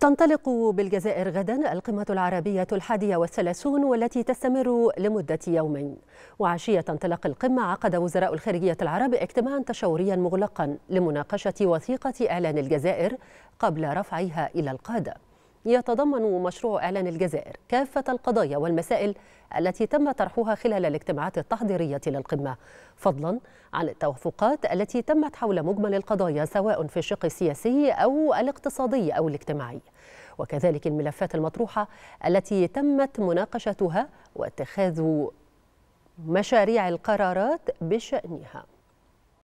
تنطلق بالجزائر غدا القمة العربية الحادية والثلاثون والتي تستمر لمدة يومين وعشية تنطلق القمة عقد وزراء الخارجية العرب اجتماعا تشاوريا مغلقا لمناقشة وثيقة إعلان الجزائر قبل رفعها إلى القادة يتضمن مشروع إعلان الجزائر كافة القضايا والمسائل التي تم طرحها خلال الاجتماعات التحضيرية للقمة فضلا عن التوافقات التي تمت حول مجمل القضايا سواء في الشق السياسي أو الاقتصادي أو الاجتماعي وكذلك الملفات المطروحة التي تمت مناقشتها واتخاذ مشاريع القرارات بشأنها